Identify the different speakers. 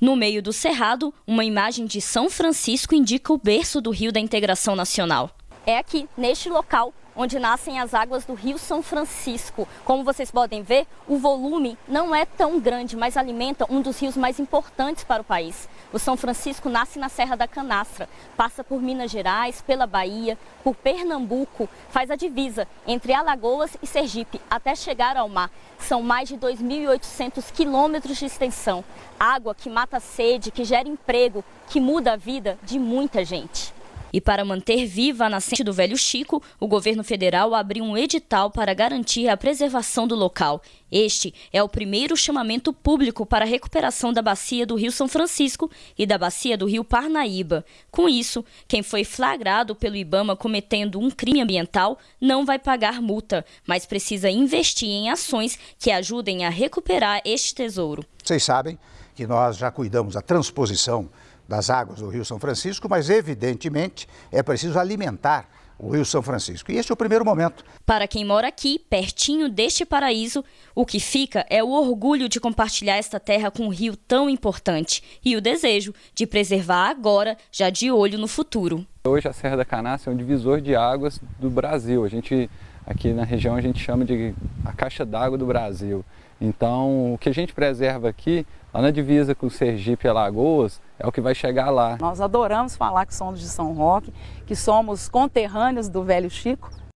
Speaker 1: No meio do cerrado, uma imagem de São Francisco indica o berço do Rio da Integração Nacional. É aqui, neste local, onde nascem as águas do Rio São Francisco. Como vocês podem ver, o volume não é tão grande, mas alimenta um dos rios mais importantes para o país. O São Francisco nasce na Serra da Canastra, passa por Minas Gerais, pela Bahia, por Pernambuco, faz a divisa entre Alagoas e Sergipe, até chegar ao mar. São mais de 2.800 quilômetros de extensão. Água que mata a sede, que gera emprego, que muda a vida de muita gente. E para manter viva a nascente do Velho Chico, o governo federal abriu um edital para garantir a preservação do local. Este é o primeiro chamamento público para a recuperação da bacia do Rio São Francisco e da bacia do Rio Parnaíba. Com isso, quem foi flagrado pelo Ibama cometendo um crime ambiental não vai pagar multa, mas precisa investir em ações que ajudem a recuperar este tesouro.
Speaker 2: Vocês sabem que nós já cuidamos da transposição das águas do Rio São Francisco, mas evidentemente é preciso alimentar o Rio São Francisco. E este é o primeiro momento.
Speaker 1: Para quem mora aqui, pertinho deste paraíso, o que fica é o orgulho de compartilhar esta terra com um rio tão importante e o desejo de preservar agora, já de olho no futuro.
Speaker 3: Hoje a Serra da Canastra é um divisor de águas do Brasil. A gente aqui na região a gente chama de a caixa d'água do Brasil. Então, o que a gente preserva aqui, lá na divisa com Sergipe e Alagoas, é o que vai chegar lá.
Speaker 1: Nós adoramos falar que somos de São Roque, que somos conterrâneos do velho Chico,